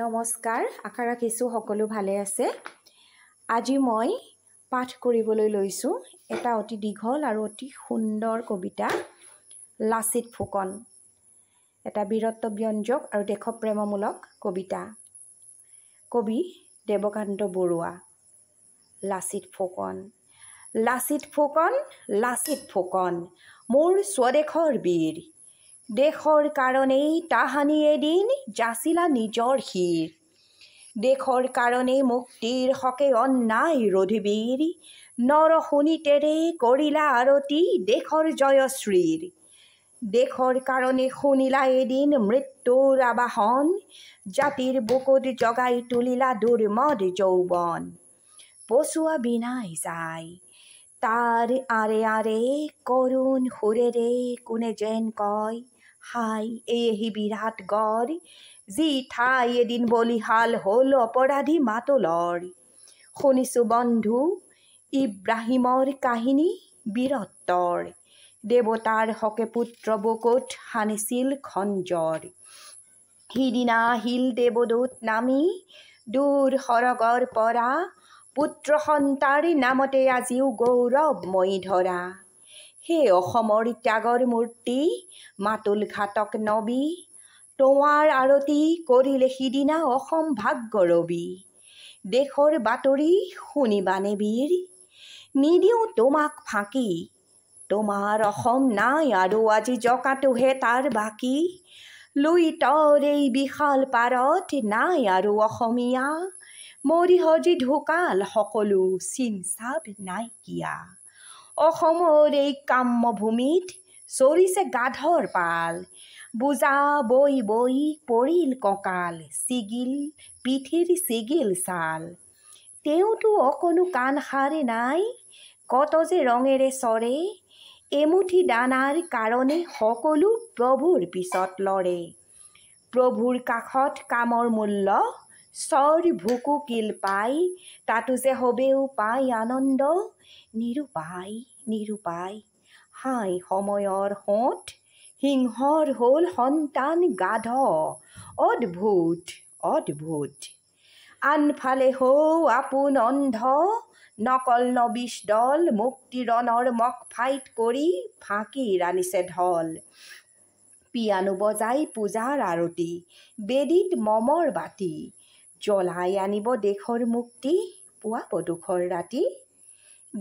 নমস্কাৰ আশা ৰাখিছোঁ সকলো ভালে আছে আজি মই পাঠ কৰিবলৈ লৈছোঁ এটা অতি দীঘল আৰু অতি সুন্দৰ কবিতা লাচিত ফুকন এটা বীৰত্ব ব্যঞ্জক আৰু দেশপ্ৰেমমূলক কবিতা কবি দেৱকান্ত বৰুৱা লাচিত ফুকন লাচিত ফুকন লাচিত ফুকন মোৰ স্বদেশৰ বীৰ দেশৰ কাৰণেই তাহানি এদিন যাচিলা নিজৰ শিৰ দেশৰ কাৰণেই মুক্তিৰ হকে অন্যায় ৰধিবীৰ নৰশুনিতেৰে কৰিলা আৰতি দেশৰ জয়শ্ৰীৰ দেশৰ কাৰণে শুনিলা এদিন মৃত্যুৰ আবাহন জাতিৰ বুকুত জগাই তুলিলা দুৰ্মদ যৌৱন পচুৱা বিনাই যায় তাৰ আৰে আৰে কৰুণ সুৰেৰে কোনে যেন কয় হাই এহি বিৰাট গড় যি ঠাই এদিন বলিহাল হ'ল অপৰাধী মাতলৰ শুনিছোঁ বন্ধু ইব্ৰাহিমৰ কাহিনী বীৰত্বৰ দেৱতাৰ হকে পুত্ৰ বকুত সানিছিল খঞ্জৰ সিদিনা আহিল দেৱদূত নামি দূৰ সৰগৰ পৰা পুত্ৰ সন্তাৰী নামতে আজিও গৌৰৱ ধৰা সেই অসমৰ ত্যাগৰ মূৰ্তি মাতুল ঘাটক নবী তোমাৰ আৰতি কৰিলে সিদিনা অসম ভাগ্য ৰবি দেশৰ বাতৰি শুনিবা নেবীৰ নিদিওঁ তোমাক ফাঁকি তোমাৰ অসম নাই আৰু আজি জকাটোহে তাৰ বাকী তৰ এই বিশাল পাৰত নাই আৰু অসমীয়া মৰিহজি ঢুকাল সকলো চিন চিনচাব নাইকিয়া অসমৰ এই কাম্যভূমিত চৰিছে গাধৰ পাল বুজা বৈ বৈ পৰিল কঁকাল ছিগিল পিঠিৰ ছিগিল ছাল তেওঁতো অকণো কাণ সাৰে নাই কত যে ৰঙেৰে চৰে এমুঠি দানাৰ কাৰণে সকলো প্ৰভুৰ পিছত লৰে প্ৰভুৰ কাষত কামৰ মূল্য স্বৰ ভুকুকিল পাই তাতো যে হবেও পাই আনন্দ নিৰূপাই নিৰুপায় হাই সময়ৰ সোঁত সিংহৰ হ'ল সন্তান গাধ অদ্ভুত অদ্ভুত আনফালে হৌ আপোন অন্ধ নকল নবিশ দল মুক্তিৰণৰ মক ফাইট কৰি ফাঁকি ৰান্ধিছে ঢল পিয়ানো বজাই পূজাৰ আৰতি বেদীত মমৰ বাতি জ্বলাই আনিব দেশৰ মুক্তি পুৱাব দুখৰ ৰাতি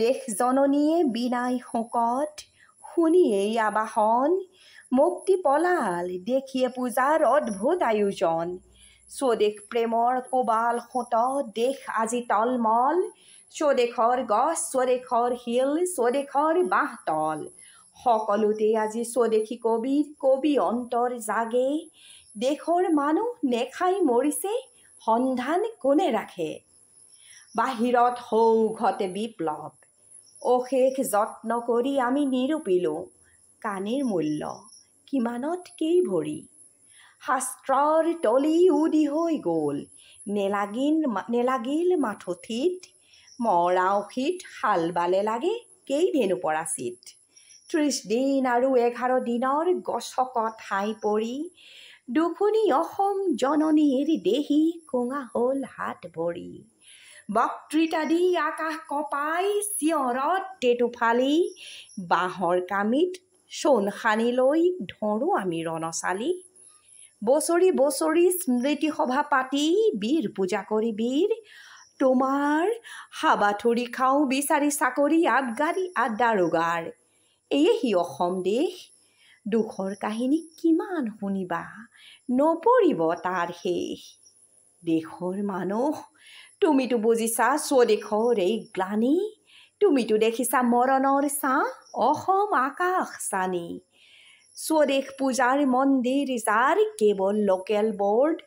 দেশ জননীয়ে বিনাই শকত শুনিয়েই আবাহন মুক্তি পলাল দেশীয়ে পূজাৰ অদ্ভুত আয়োজন স্বদেশ প্ৰেমৰ কোবাল সোঁত দেশ আজি তলমল স্বদেশৰ গছ স্বদেশৰ শিল স্বদেশৰ বাঁহ তল সকলোতে আজি স্বদেশী কবিৰ কবি অন্তৰ জাগে দেশৰ মানুহ নেখাই মৰিছে সন্ধান কোনে ৰাখে বাহিৰত সৌঘতে বিপ্লৱ অশেষ যত্ন কৰি আমি নিৰূপিলোঁ কাণীৰ মূল্য কিমানত কেই ভৰি শাস্ত্ৰৰ তলি উদি হৈ গ'ল নেলাগিল নেলাগিল মাথোঠিত মৰাওখিত শাল বালে লাগে কেইধেনু পৰাচিত ত্ৰিছ দিন আৰু এঘাৰ দিনৰ গছকত ঠাই পৰি দুখুনী অসম জননীৰ দেহী কোঙা হ'ল হাত ভৰি বক্তৃতা দি আকাশ কপাই চিঞৰত টেটুফালি বাঁহৰ কামিত চোন সানি লৈ ধৰোঁ আমি ৰণচালী বছৰি বছৰি স্মৃতিসভা পাতি বীৰ পূজা কৰি বীৰ তোমাৰ হাবাথুৰি খাওঁ বিচাৰি চাকৰি আবগাৰী আড্ডাৰোগাৰ এয়ে সি অসম দেশ দুখৰ কাহিনী কিমান শুনিবা নপৰিব তাৰ শেষ দেশৰ মানুহ তুমিতো বুজিছা স্বদেশৰ এই গ্লানি তুমিতো দেখিছা মৰণৰ ছাঁ অসম আকাশ চানি স্বদেশ পূজাৰ মন্দিৰ যাৰ কেৱল লোকেল বৰ্ড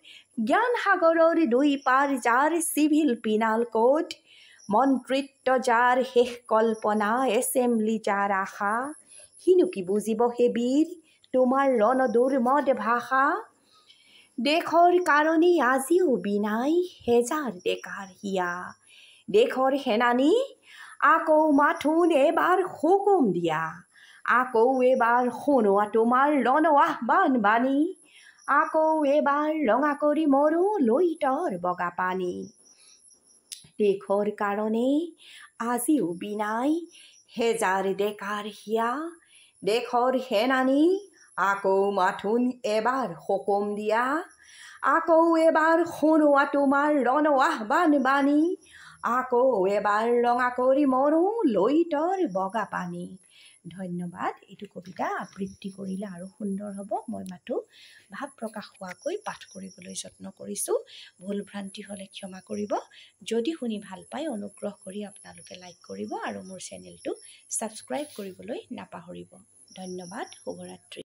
জ্ঞান সাগৰৰ দুই পাৰ যাৰ চিভিল পিনাল কোড মন্ত্ৰিত্ব যাৰ শেষ কল্পনা এছেম্বলি যাৰ আশা সিনো কি বুজিব সেবিৰ তোমাৰ ৰণ দুৰ্মদ ভাষা দেশৰ কাৰণে আজিও বিনাই হেজাৰ ডেকাৰ হিয়া দেশৰ সেনানী আকৌ মাথোন এবাৰ হুকুম দিয়া আকৌ এবাৰ শুনোৱা তোমাৰ ৰণ আহ্বান বাণী আকৌ এবাৰ ৰঙা কৰি মৰো লৈ তৰ বগা পানী দেশৰ কাৰণে আজিও বিনাই হেজাৰ ডেকাৰ হিয়া দেশৰ সেনানী আকৌ মাথোন এবাৰ সকম দিয়া আকৌ এবাৰ শুনোৱা তোমাৰ ৰণ আহ্বান বাণী আকৌ এবাৰ ৰঙা কৰি মৰো লৈ তৰ বগা পানী ধন্যবাদ এইটো কবিতা আবৃত্তি কৰিলে আৰু সুন্দৰ হ'ব মই মাথো ভাৱ প্ৰকাশ হোৱাকৈ পাঠ কৰিবলৈ যত্ন কৰিছোঁ ভুল ভ্ৰান্তি হ'লে ক্ষমা কৰিব যদি শুনি ভাল পায় অনুগ্ৰহ কৰি আপোনালোকে লাইক কৰিব আৰু মোৰ চেনেলটো ছাবস্ক্ৰাইব কৰিবলৈ নাপাহৰিব ধন্যবাদ শুভৰাত্ৰি